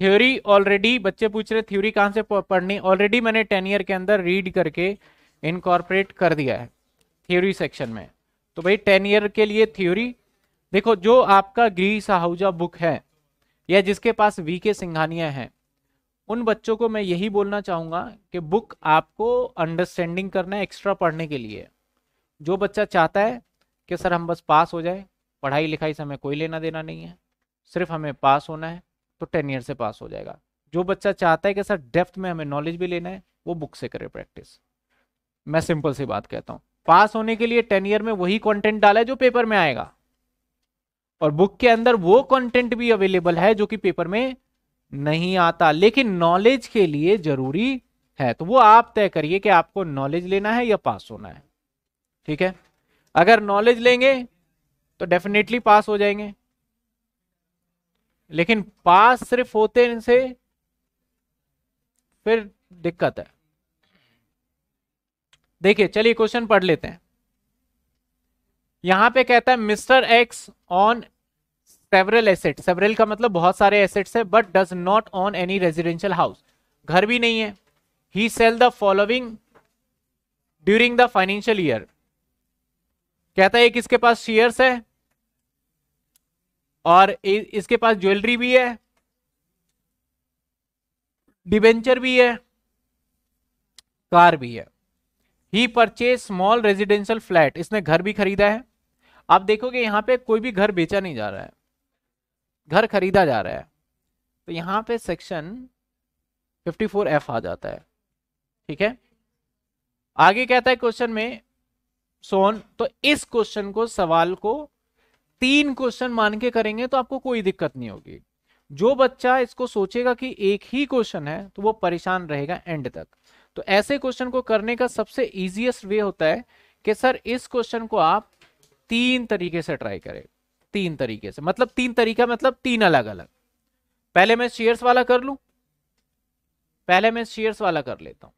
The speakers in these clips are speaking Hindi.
थ्योरी ऑलरेडी बच्चे पूछ रहे थ्योरी कहाँ से पढ़नी ऑलरेडी मैंने टेन ईयर के अंदर रीड करके इनकॉर्पोरेट कर दिया है थ्योरी सेक्शन में तो भाई टेन ईयर के लिए थ्योरी देखो जो आपका गृह साहूजा बुक है या जिसके पास वी के सिंघानिया है उन बच्चों को मैं यही बोलना चाहूँगा कि बुक आपको अंडरस्टैंडिंग करना है एक्स्ट्रा पढ़ने के लिए जो बच्चा चाहता है कि सर हम बस पास हो जाए पढ़ाई लिखाई से हमें कोई लेना देना नहीं है सिर्फ हमें पास होना है तो टेन ईयर से पास हो जाएगा जो बच्चा चाहता है कि सर डेप्थ में हमें नॉलेज भी लेना है वो बुक से करे प्रैक्टिस मैं सिंपल सी बात कहता हूँ पास होने के लिए टेन ईयर में वही कॉन्टेंट डाला है जो पेपर में आएगा और बुक के अंदर वो कंटेंट भी अवेलेबल है जो कि पेपर में नहीं आता लेकिन नॉलेज के लिए जरूरी है तो वो आप तय करिए कि आपको नॉलेज लेना है या पास होना है ठीक है अगर नॉलेज लेंगे तो डेफिनेटली पास हो जाएंगे लेकिन पास सिर्फ होते इनसे फिर दिक्कत है देखिए चलिए क्वेश्चन पढ़ लेते हैं यहां पे कहता है mister X own several asset several का मतलब बहुत सारे एसेट्स है but does not own any residential house घर भी नहीं है he sell the following during the financial year कहता है एक इसके पास शेयर्स है और इसके पास ज्वेलरी भी है डिवेंचर भी है कार भी है he purchase small residential flat इसने घर भी खरीदा है आप देखोगे यहां पे कोई भी घर बेचा नहीं जा रहा है घर खरीदा जा रहा है तो यहां पे सेक्शन एफ आ जाता है ठीक है आगे कहता है क्वेश्चन में सोन तो इस क्वेश्चन को सवाल को तीन क्वेश्चन मान के करेंगे तो आपको कोई दिक्कत नहीं होगी जो बच्चा इसको सोचेगा कि एक ही क्वेश्चन है तो वो परेशान रहेगा एंड तक तो ऐसे क्वेश्चन को करने का सबसे इजीएस्ट वे होता है कि सर इस क्वेश्चन को आप तीन तरीके से ट्राई करें तीन तरीके से मतलब तीन तरीका मतलब तीन अलग अलग पहले मैं शेयर्स वाला कर लू पहले मैं शेयर्स वाला कर लेता हूं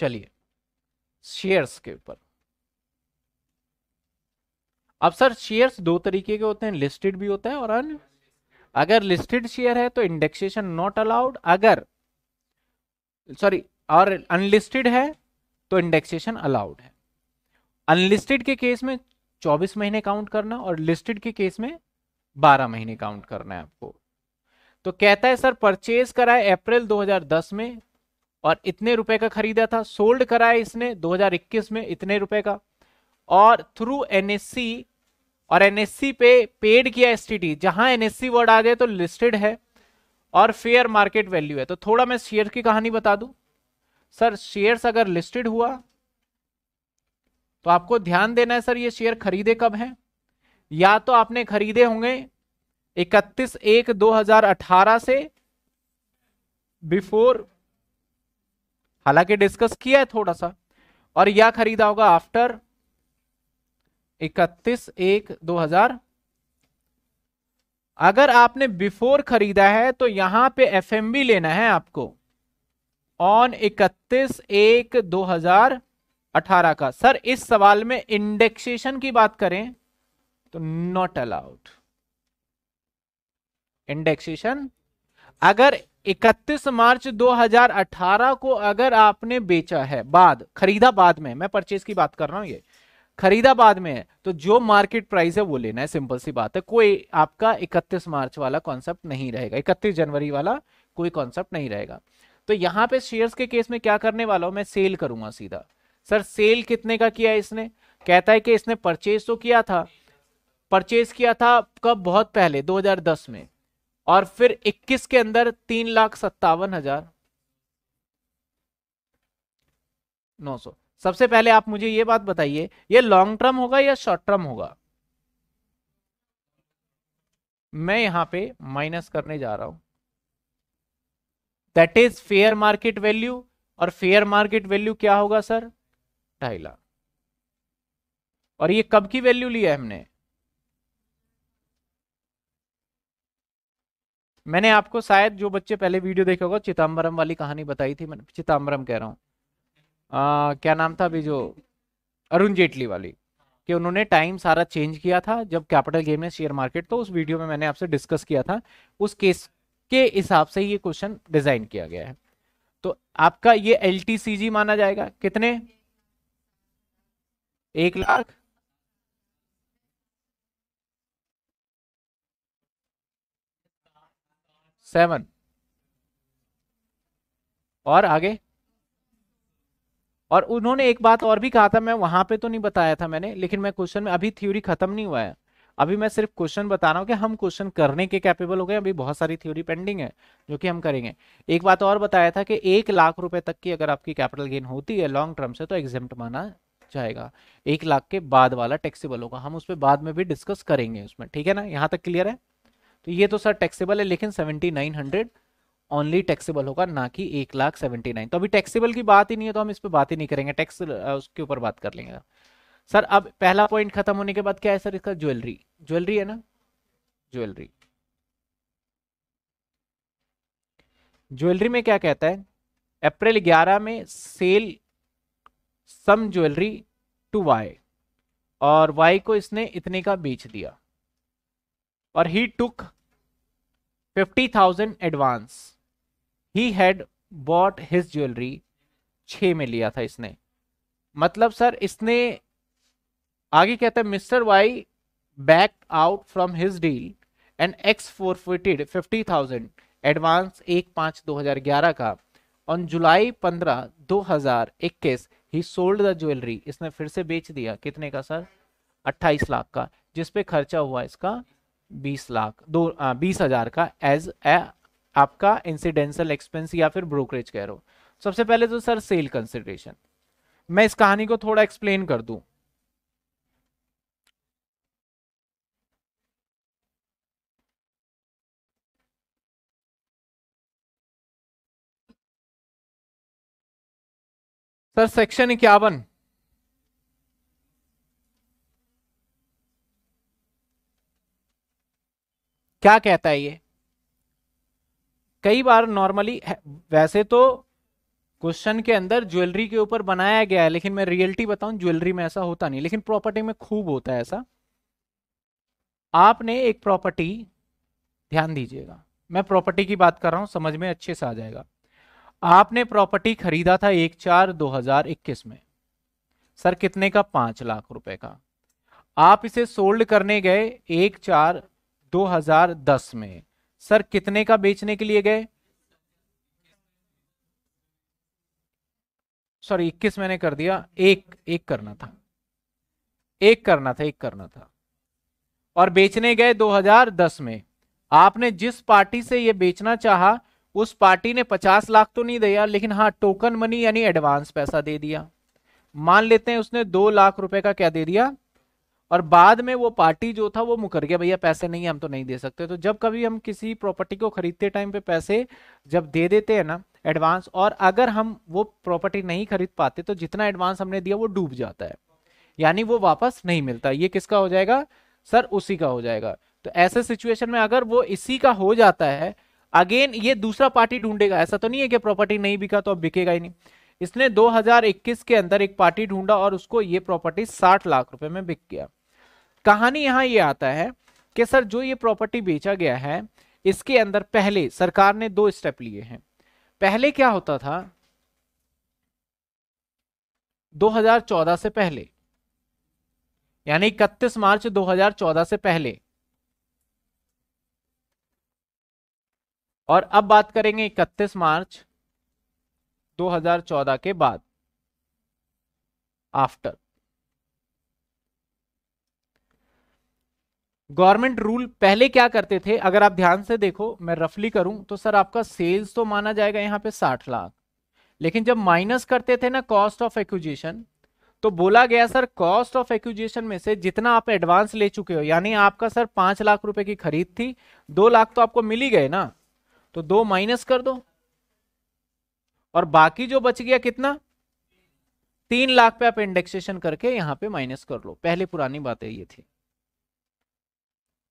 चलिए शेयर्स के ऊपर अब सर शेयर्स दो तरीके के होते हैं लिस्टेड भी होता है और अन अगर लिस्टेड शेयर है तो इंडेक्सेशन नॉट अलाउड अगर सॉरी और अनलिस्टेड है तो इंडेक्सेशन अलाउड है अनलिस्टेड के केस में 24 महीने काउंट करना और लिस्टेड के केस में 12 महीने काउंट करना है आपको तो कहता है सर परचेज कराए अप्रैल 2010 में और इतने रुपए का खरीदा था सोल्ड कराया इसने 2021 में इतने रुपए का और थ्रू एनएससी और एनएससी पे पेड किया एस टी जहां एनएससी वर्ड आ जाए तो लिस्टेड है और फेयर मार्केट वैल्यू है तो थोड़ा मैं शेयर की कहानी बता दू सर शेयर अगर लिस्टेड हुआ तो आपको ध्यान देना है सर ये शेयर खरीदे कब हैं या तो आपने खरीदे होंगे 31 एक 2018 से बिफोर हालांकि डिस्कस किया है थोड़ा सा और यह खरीदा होगा आफ्टर 31 एक 2000 अगर आपने बिफोर खरीदा है तो यहां पे एफ लेना है आपको ऑन 31 एक 2018 का सर इस सवाल में इंडेक्सेशन की बात करें तो नॉट अलाउड इंडेक्सेशन अगर इकतीस मार्च 2018 को अगर आपने बेचा है बाद खरीदा बाद में मैं परचेज की बात कर रहा हूं ये खरीदा बाद में है तो जो मार्केट प्राइस है वो लेना है सिंपल सी बात है कोई आपका 31 मार्च वाला कॉन्सेप्ट नहीं रहेगा 31 जनवरी वाला कोई कॉन्सेप्ट नहीं रहेगा तो यहां पे शेयर्स के केस में क्या करने वाला हूं मैं सेल करूंगा सीधा सर सेल कितने का किया इसने कहता है कि इसने परचेज तो किया था परचेज किया था कब बहुत पहले दो में और फिर 21 के अंदर तीन लाख सत्तावन हजार नौ सौ सबसे पहले आप मुझे ये बात बताइए ये लॉन्ग टर्म होगा या शॉर्ट टर्म होगा मैं यहां पे माइनस करने जा रहा हूं that is fair market value और फेयर मार्केट वैल्यू क्या होगा सर ढाई लाख और ये कब की वैल्यू लिया है हमने मैंने आपको शायद जो बच्चे पहले वीडियो देखे होगा चिदम्बरम वाली कहानी बताई थी मैंने चिदम्बरम कह रहा हूँ क्या नाम था अभी जो अरुण जेटली वाली कि उन्होंने टाइम सारा चेंज किया था जब कैपिटल गेम है शेयर मार्केट तो उस वीडियो में मैंने आपसे डिस्कस किया था उस केस के हिसाब से ये क्वेश्चन डिजाइन किया गया है तो आपका ये एल माना जाएगा कितने एक लाख सेवन और आगे और उन्होंने एक बात और भी कहा था मैं वहां पे तो नहीं बताया था मैंने लेकिन मैं क्वेश्चन में अभी थ्योरी खत्म नहीं हुआ है अभी मैं सिर्फ क्वेश्चन बता रहा हूँ कि हम क्वेश्चन करने के कैपेबल हो गए अभी बहुत सारी थ्योरी पेंडिंग है जो कि हम करेंगे एक बात और बताया था कि एक लाख रुपए तक की अगर आपकी कैपिटल गेन होती है लॉन्ग टर्म से तो एग्जाम माना जाएगा एक लाख के बाद वाला टैक्सीबल होगा हम उस पर बाद में भी डिस्कस करेंगे उसमें ठीक है ना यहाँ तक क्लियर है तो ये तो सर टैक्सेबल है लेकिन seventy nine hundred only taxable होगा ना कि एक लाख सेवेंटी नाइन तो अभी टैक्सेबल की बात ही नहीं है तो हम इस पर बात ही नहीं करेंगे टैक्स उसके ऊपर बात कर लेंगे सर अब पहला पॉइंट खत्म होने के बाद क्या है सर इसका ज्वेलरी ज्वेलरी है ना ज्वेलरी ज्वेलरी में क्या कहता है अप्रैल 11 में sell some jewellery to Y और वाई को इसने इतने का बेच दिया और ही टुक फिफ्टी थाउजेंड एडवांस ही हैड बॉट हिज ज्वेलरी छ में लिया था इसने मतलब सर इसने आगे कहते हैं mister Y back out from his deal and X forfeited fifty thousand advance एक पाँच दो हज़ार ग्यारह का ऑन जुलाई पंद्रह दो हज़ार इक्कीस ही सोल्ड द ज्वेलरी इसने फिर से बेच दिया कितने का सर अट्ठाईस लाख का जिसपे खर्चा हुआ इसका बीस लाख दो बीस हजार का एज ए आपका इंसिडेंशल एक्सपेंस या फिर ब्रोकरेज कह रहे हो सबसे पहले तो सर सेल कंसिडरेशन मैं इस कहानी को थोड़ा एक्सप्लेन कर दू सर सेक्शन इक्यावन क्या कहता है ये कई बार नॉर्मली वैसे तो क्वेश्चन के अंदर ज्वेलरी के ऊपर बनाया गया है लेकिन मैं रियलिटी बताऊं ज्वेलरी में ऐसा होता नहीं लेकिन प्रॉपर्टी में खूब होता है ऐसा आपने एक प्रॉपर्टी ध्यान दीजिएगा मैं प्रॉपर्टी की बात कर रहा हूं समझ में अच्छे से आ जाएगा आपने प्रॉपर्टी खरीदा था एक चार दो हजार इक्कीस में सर कितने का पांच लाख रुपए का आप इसे सोल्ड करने गए एक चार 2010 में सर कितने का बेचने के लिए गए सॉरी इक्कीस मैंने कर दिया एक एक करना था एक करना था एक करना था और बेचने गए 2010 में आपने जिस पार्टी से यह बेचना चाहा उस पार्टी ने 50 लाख तो नहीं दिया लेकिन हाँ टोकन मनी यानी एडवांस पैसा दे दिया मान लेते हैं उसने दो लाख रुपए का क्या दे दिया और बाद में वो पार्टी जो था वो मुकर गया भैया पैसे नहीं हम तो नहीं दे सकते तो जब कभी हम किसी प्रॉपर्टी को खरीदते टाइम पे पैसे जब दे देते हैं ना एडवांस और अगर हम वो प्रॉपर्टी नहीं खरीद पाते तो जितना एडवांस हमने दिया वो डूब जाता है यानी वो वापस नहीं मिलता ये किसका हो जाएगा सर उसी का हो जाएगा तो ऐसे सिचुएशन में अगर वो इसी का हो जाता है अगेन ये दूसरा पार्टी ढूंढेगा ऐसा तो नहीं है कि प्रॉपर्टी नहीं बिका तो अब बिकेगा ही नहीं इसने 2021 के अंदर एक पार्टी ढूंढा और उसको ये प्रॉपर्टी 60 लाख रुपए में बिक गया कहानी यहाँ ये आता है कि सर जो ये प्रॉपर्टी बेचा गया है इसके अंदर पहले सरकार ने दो स्टेप लिए हैं पहले क्या होता था 2014 से पहले यानी इकतीस मार्च 2014 से पहले और अब बात करेंगे 31 मार्च 2014 के बाद आफ्टर गवर्नमेंट रूल पहले क्या करते थे अगर आप ध्यान से देखो मैं रफली करूं तो सर आपका सेल्स तो माना जाएगा यहां पे साठ लाख लेकिन जब माइनस करते थे ना कॉस्ट ऑफ एक्विजिशन तो बोला गया सर कॉस्ट ऑफ एक्विजिशन में से जितना आप एडवांस ले चुके हो यानी आपका सर पांच लाख रुपए की खरीद थी दो लाख तो आपको मिल ही गए ना तो दो माइनस कर दो और बाकी जो बच गया कितना तीन लाख पे आप इंडेक्सेशन करके यहां पे माइनस कर लो पहले पुरानी बातें ये थी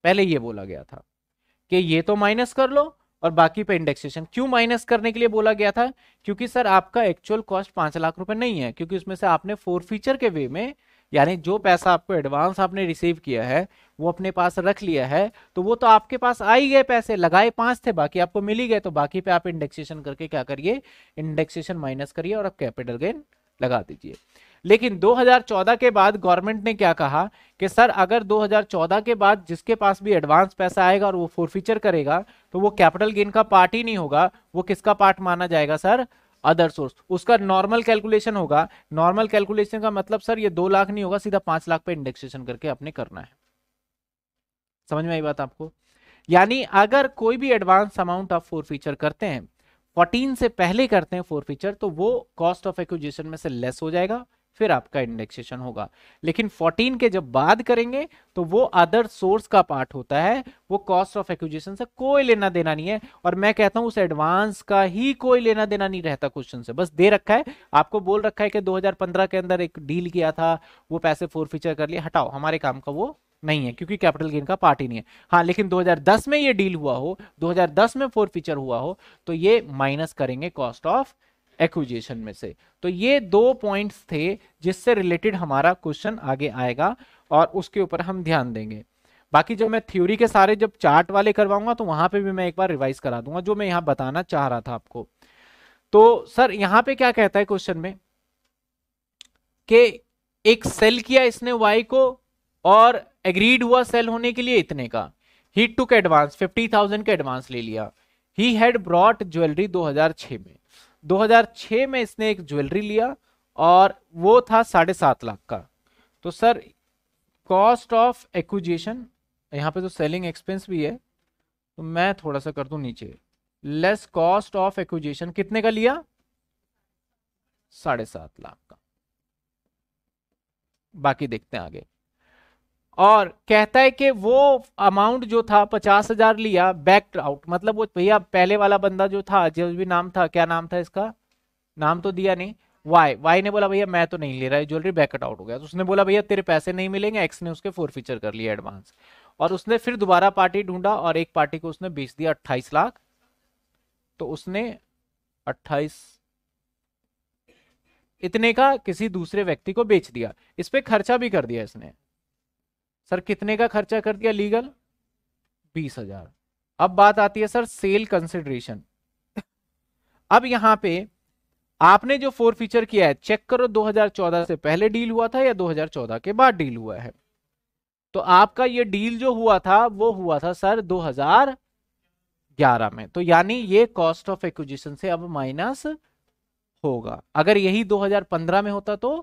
पहले ये बोला गया था कि ये तो माइनस कर लो और बाकी पे इंडेक्सेशन क्यों माइनस करने के लिए बोला गया था क्योंकि सर आपका एक्चुअल कॉस्ट पांच लाख रुपए नहीं है क्योंकि उसमें से आपने फोर फीचर के वे में यानी जो पैसा आपको एडवांस आपने रिसीव किया है वो अपने पास रख लिया है तो वो तो आपके पास आ ही गए पैसे लगाए पांच थे बाकी आपको मिल ही गए तो बाकी पे आप इंडेक्सेशन करके क्या करिए इंडेक्सेशन माइनस करिए और आप कैपिटल गेन लगा दीजिए लेकिन 2014 के बाद गवर्नमेंट ने क्या कहा कि सर अगर 2014 के बाद जिसके पास भी एडवांस पैसा आएगा और वो फोरफीचर करेगा तो वो कैपिटल गेन का पार्ट ही नहीं होगा वो किसका पार्ट माना जाएगा सर अदर सोर्स उसका नॉर्मल कैलकुलेशन होगा नॉर्मल कैलकुलेशन का मतलब सर ये दो लाख नहीं होगा सीधा पांच लाख पे इंडेक्सेशन करके अपने करना है समझ में आई बात आपको यानी अगर कोई भी एडवांस अमाउंट आप फोरफीचर करते हैं 14 से पहले करते हैं फोर फीचर तो वो कॉस्ट ऑफ एक्विजिशन में से लेस हो जाएगा फिर आपका इंडेक्सेशन होगा लेकिन 14 के जब बात करेंगे तो वो अदर सोर्स का पार्ट होता है वो कॉस्ट ऑफ एक्विजिशन से कोई लेना देना नहीं है और मैं कहता हूं उस एडवांस का ही कोई लेना देना नहीं रहता क्वेश्चन से बस दे रखा है आपको बोल रखा है कि 2015 के अंदर एक डील किया था वो पैसे फोर फीचर कर लिए हटाओ हमारे काम का वो नहीं है क्योंकि कैपिटल गेन का पार्ट ही नहीं है हाँ लेकिन 2010 में ये डील हुआ हो 2010 में फोर फीचर हुआ हो तो ये माइनस करेंगे कॉस्ट ऑफ एक्विजेशन में से तो ये दो पॉइंट्स थे जिससे रिलेटेड हमारा क्वेश्चन आगे आएगा और उसके ऊपर हम ध्यान देंगे बाकी जब मैं थ्योरी के सारे जब चार्ट वाले करवाऊंगा तो वहां पे भी मैं एक बार रिवाइज करा दूंगा जो मैं यहाँ बताना चाह रहा था आपको तो सर यहाँ पे क्या कहता है क्वेश्चन में कि एक सेल किया इसने वाई को और एग्रीड हुआ सेल होने के लिए इतने का ही टुक एडवांस फिफ्टी थाउजेंड का एडवांस ले लिया ही हैड ब्रॉट ज्वेलरी दो में 2006 में इसने एक ज्वेलरी लिया और वो था साढ़े सात लाख का तो सर कॉस्ट ऑफ एक्विजिशन यहाँ पे तो सेलिंग एक्सपेंस भी है तो मैं थोड़ा सा कर दूं नीचे लेस कॉस्ट ऑफ एक्विजिशन कितने का लिया साढ़े सात लाख का बाकी देखते हैं आगे और कहता है कि वो अमाउंट जो था पचास हजार लिया बैक आउट मतलब वो भैया पहले वाला बंदा जो था जो भी नाम था क्या नाम था इसका नाम तो दिया नहीं वाई वाई ने बोला भैया मैं तो नहीं ले रहा ज्वेलरी बैकट आउट हो गया तो उसने बोला भैया तेरे पैसे नहीं मिलेंगे एक्स ने उसके फोर फीचर कर लिया एडवांस और उसने फिर दोबारा पार्टी ढूंढा और एक पार्टी को उसने बेच दिया अट्ठाईस लाख तो उसने अट्ठाईस इतने का किसी दूसरे व्यक्ति को बेच दिया इस पर खर्चा भी कर दिया इसने सर कितने का खर्चा कर दिया लीगल बीस हजार अब बात आती है सर सेल कंसिडरेशन अब यहां पे आपने जो फोर फीचर किया है चेक करो 2014 से पहले डील हुआ था या 2014 के बाद डील हुआ है तो आपका ये डील जो हुआ था वो हुआ था सर 2011 में तो यानी ये कॉस्ट ऑफ एक्विजिशन से अब माइनस होगा अगर यही 2015 में होता तो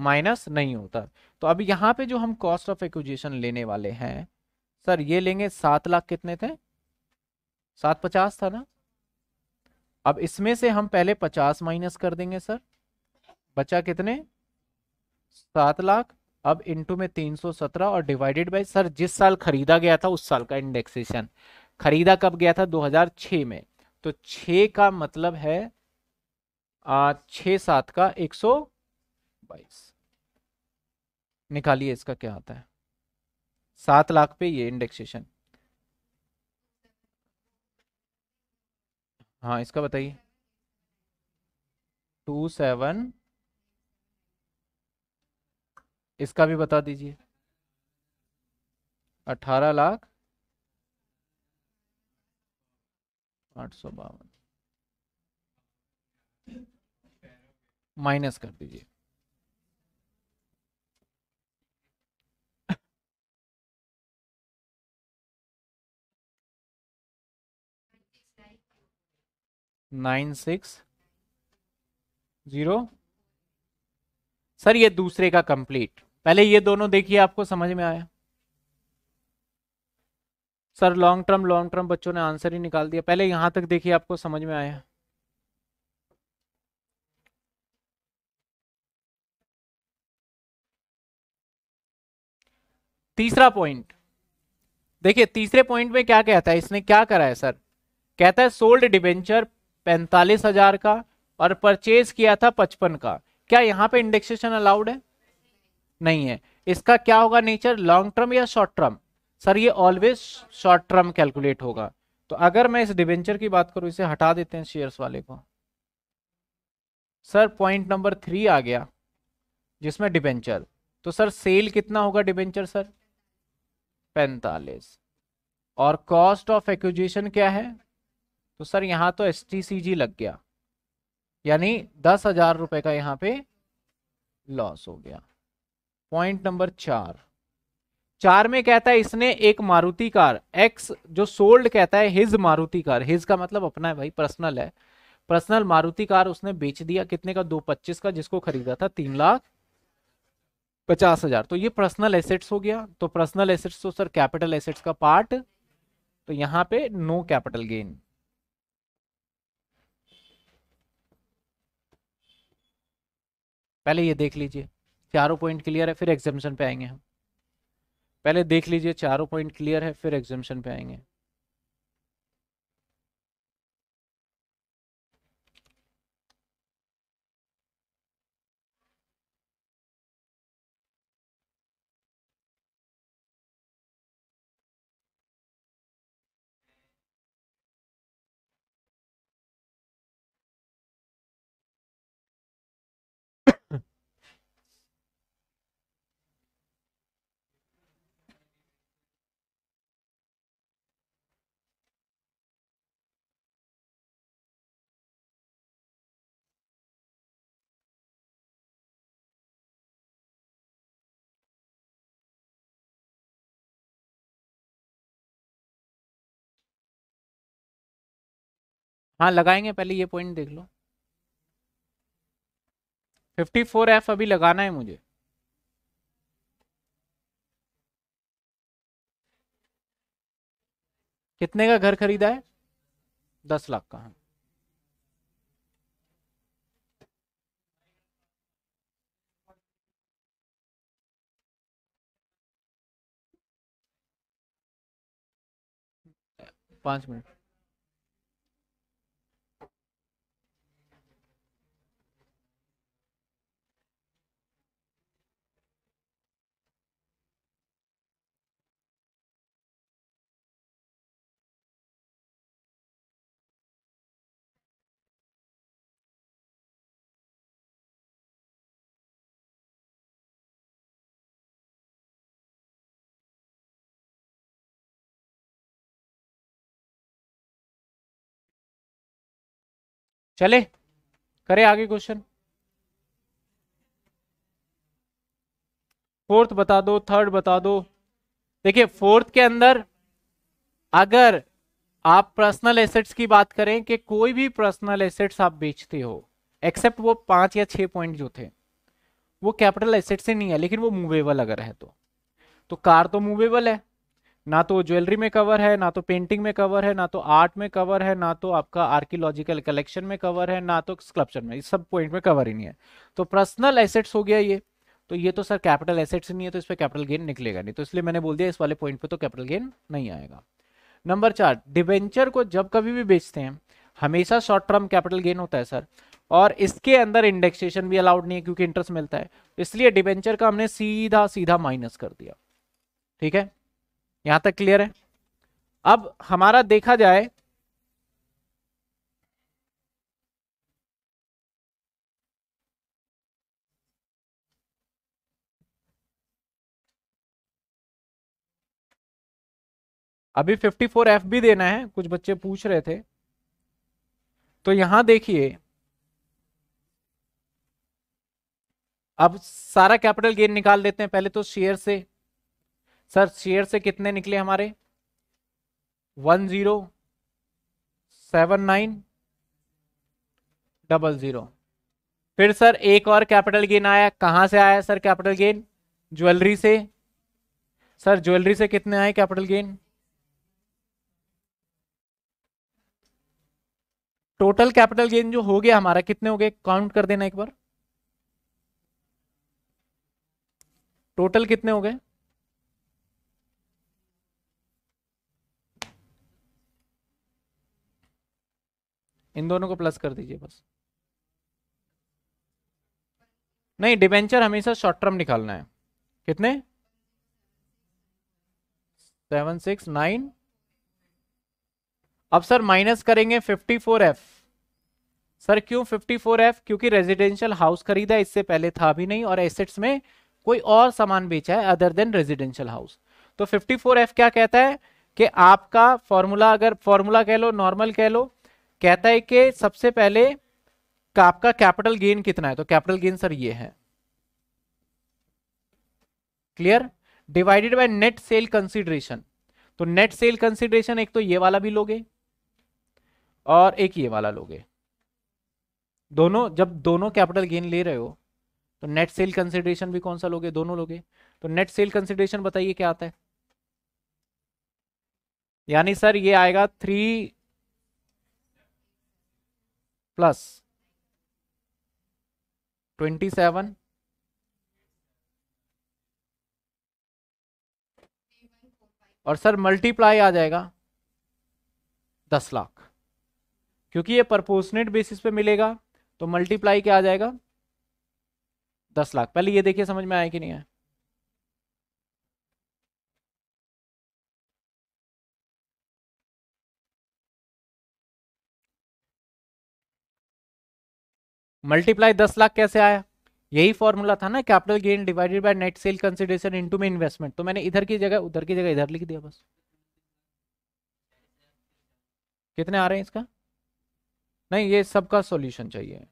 माइनस नहीं होता तो अब यहाँ पे जो हम कॉस्ट ऑफ एक्विजिशन लेने वाले हैं सर ये लेंगे सात लाख कितने थे सात पचास था ना अब इसमें से हम पहले पचास माइनस कर देंगे सर बचा कितने सात लाख अब इंटू में तीन सौ सत्रह और डिवाइडेड बाई सर जिस साल खरीदा गया था उस साल का इंडेक्सेशन खरीदा कब गया था 2006 में तो छ का मतलब है छ सात का एक सौ बाईस निकालिए इसका क्या आता है सात लाख पे ये इंडेक्सेशन हाँ इसका बताइए टू सेवन इसका भी बता दीजिए अठारह लाख आठ सौ बावन माइनस कर दीजिए नाइन सिक्स जीरो सर ये दूसरे का कंप्लीट पहले ये दोनों देखिए आपको समझ में आया sir long term long term बच्चों ने आंसर ही निकाल दिया पहले यहां तक देखिए आपको समझ में आया तीसरा पॉइंट देखिए तीसरे पॉइंट में क्या कहता है इसने क्या करा है सर कहता है सोल्ड डिबेंचर पैंतालीस हजार का और परचेज किया था पचपन का क्या यहाँ पे इंडेक्सेशन अलाउड है नहीं है इसका क्या होगा नेचर लॉन्ग टर्म या शॉर्ट टर्म सर ये ऑलवेज शॉर्ट टर्म कैलकुलेट होगा तो अगर मैं इस डिवेंचर की बात करूं इसे हटा देते हैं शेयर्स वाले को सर पॉइंट नंबर थ्री आ गया जिसमें डिबेंचर तो सर सेल कितना होगा डिबेंचर सर पैंतालीस और कॉस्ट ऑफ एक्विजिशन क्या है तो सर यहाँ तो एस लग गया यानी दस हजार रुपए का यहाँ पे लॉस हो गया पॉइंट नंबर चार चार में कहता है इसने एक मारुति कार एक्स जो सोल्ड कहता है हिज मारुति कार हिज का मतलब अपना है भाई पर्सनल है पर्सनल मारुति कार उसने बेच दिया कितने का दो पच्चीस का जिसको खरीदा था तीन लाख पचास हजार तो ये पर्सनल एसेट्स हो गया तो पर्सनल एसेट्स तो सर कैपिटल एसेट्स का पार्ट तो यहाँ पे नो कैपिटल गेन पहले ये देख लीजिए चारों पॉइंट क्लियर है फिर एग्जामेशन पे आएंगे हम पहले देख लीजिए चारों पॉइंट क्लियर है फिर एग्जामेशन पे आएंगे हाँ लगाएंगे पहले ये पॉइंट देख लो 54F अभी लगाना है मुझे कितने का घर खरीदा है दस लाख का हाँ पाँच मिनट चले करें आगे क्वेश्चन फोर्थ बता दो थर्ड बता दो देखिए फोर्थ के अंदर अगर आप पर्सनल एसेट्स की बात करें कि कोई भी पर्सनल एसेट्स आप बेचते हो एक्सेप्ट वो पांच या छह पॉइंट जो थे वो कैपिटल एसेट से नहीं है लेकिन वो मूवेबल अगर है तो तो कार तो मूवेबल है ना तो ज्वेलरी में कवर है ना तो पेंटिंग में कवर है ना तो आर्ट में कवर है ना तो आपका आर्कियोलॉजिकल कलेक्शन में कवर है ना तो स्कल्पचर में इस सब पॉइंट में कवर ही नहीं है तो पर्सनल एसेट्स हो गया ये तो ये तो सर कैपिटल एसेट्स नहीं है तो इस पर कैपिटल गेन निकलेगा नहीं तो इसलिए मैंने बोल दिया इस वाले पॉइंट पर तो कैपिटल गेन नहीं आएगा नंबर चार डिवेंचर को जब कभी भी बेचते हैं हमेशा शॉर्ट टर्म कैपिटल गेन होता है सर और इसके अंदर इंडेक्सेशन भी अलाउड नहीं है क्योंकि इंटरेस्ट मिलता है इसलिए डिवेंचर का हमने सीधा सीधा माइनस कर दिया ठीक है यहां तक क्लियर है अब हमारा देखा जाए अभी 54F एफ भी देना है कुछ बच्चे पूछ रहे थे तो यहां देखिए अब सारा कैपिटल गेन निकाल देते हैं पहले तो शेयर से सर शेयर से कितने निकले हमारे one zero seven nine double zero फिर सर एक और कैपिटल गेन आया कहाँ से आया सर कैपिटल गेन ज्वेलरी से सर ज्वेलरी से कितने आए capital gain total capital gain जो हो गया हमारा कितने हो गए काउंट कर देना एक बार टोटल कितने हो गए इन दोनों को प्लस कर दीजिए बस नहीं डिबेंचर हमेशा शॉर्ट टर्म निकालना है कितने सेवन सिक्स नाइन अब सर माइनस करेंगे फिफ्टी फोर एफ सर क्यों फिफ्टी फोर एफ क्योंकि रेजिडेंशियल हाउस खरीदा है इससे पहले था भी नहीं और एसेट्स में कोई और सामान बेचा है अदर देन रेजिडेंशियल हाउस तो फिफ्टी फोर एफ क्या कहता है कि आपका फॉर्मूला अगर फॉर्मूला कह लो नॉर्मल कह लो कहता है कि सबसे पहले का आपका कैपिटल गेन कितना है तो कैपिटल गेन सर ये है clear divided by net sale consideration तो नेट सेल कंसिडरेशन एक तो ये वाला भी लोगे और एक ये वाला लोगे दोनों जब दोनों कैपिटल गेन ले रहे हो तो नेट सेल कंसिडरेशन भी कौन सा लोगे दोनों लोगे तो नेट सेल कंसिडरेशन बताइए क्या आता है यानी सर ये आएगा थ्री प्लस ट्वेंटी सेवन और सर मल्टीप्लाई आ जाएगा दस लाख क्योंकि ये प्रपोर्शनेट बेसिस पे मिलेगा तो मल्टीप्लाई क्या आ जाएगा दस लाख पहले ये देखिए समझ में आया कि नहीं आया मल्टीप्लाई दस लाख कैसे आया यही फॉर्मूला था ना capital gain divided by net sale consideration into में इन्वेस्टमेंट तो मैंने इधर की जगह उधर की जगह इधर लिख दिया बस कितने आ रहे हैं इसका नहीं ये सबका सॉल्यूशन चाहिए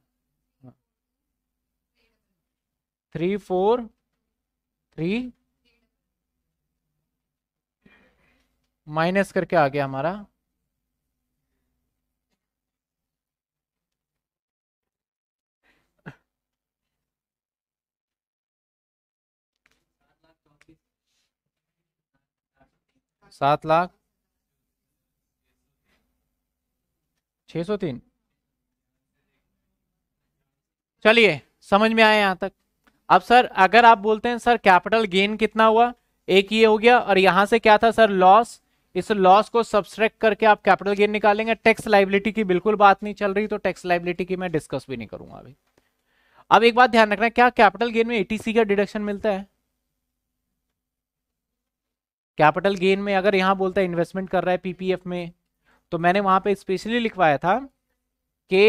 थ्री फोर थ्री माइनस करके आ गया हमारा सात लाख छ सौ तीन चलिए समझ में आए यहां तक अब सर अगर आप बोलते हैं सर कैपिटल गेन कितना हुआ एक ये हो गया और यहां से क्या था सर लॉस इस लॉस को सब्सट्रैक्ट करके आप कैपिटल गेन निकालेंगे टैक्स लाइबिलिटी की बिल्कुल बात नहीं चल रही तो टैक्स लाइबिलिटी की मैं डिस्कस भी नहीं करूंगा अभी अब एक बात ध्यान रखना क्या कैपिटल गेन में एटीसी का डिडक्शन मिलता है कैपिटल गेन में अगर यहाँ बोलता है इन्वेस्टमेंट कर रहा है पीपीएफ में तो मैंने वहां पे स्पेशली लिखवाया था कि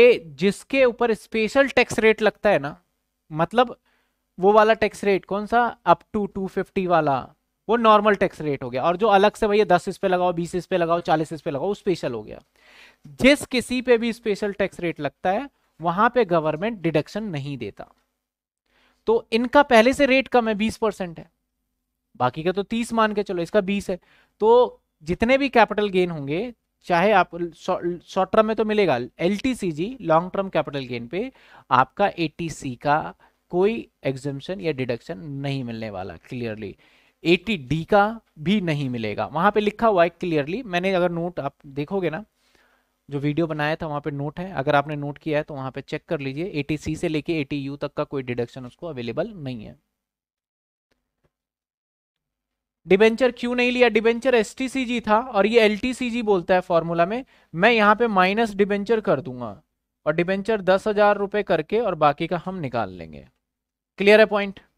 जिसके ऊपर स्पेशल टैक्स रेट लगता है ना मतलब वो वाला टैक्स रेट कौन सा अप टू फिफ्टी वाला वो नॉर्मल टैक्स रेट हो गया और जो अलग से भैया दस इस पे लगाओ बीस इस पे लगाओ चालीस इस पे लगाओ स्पेशल हो गया जिस किसी पे भी स्पेशल टैक्स रेट लगता है वहां पे गवर्नमेंट डिडक्शन नहीं देता तो इनका पहले से रेट कम है बीस परसेंट है बाकी का तो तीस मान के चलो इसका बीस है तो जितने भी कैपिटल गेन होंगे चाहे आप शॉर्ट टर्म में तो मिलेगा L long term capital gain पे आपका ए का कोई एग्जिमशन या डिडक्शन नहीं मिलने वाला क्लियरली ए का भी नहीं मिलेगा वहां पे लिखा हुआ है क्लियरली मैंने अगर नोट आप देखोगे ना जो वीडियो बनाया था वहां पे नोट है अगर आपने नोट किया है तो वहां पे चेक कर लीजिए ए से लेके ए तक का कोई डिडक्शन उसको अवेलेबल नहीं है डिबेंचर क्यों नहीं लिया डिबेंचर एस था और ये एल बोलता है फॉर्मूला में मैं यहाँ पे माइनस डिबेंचर कर दूंगा और डिबेंचर दस हजार रुपए करके और बाकी का हम निकाल लेंगे क्लियर है पॉइंट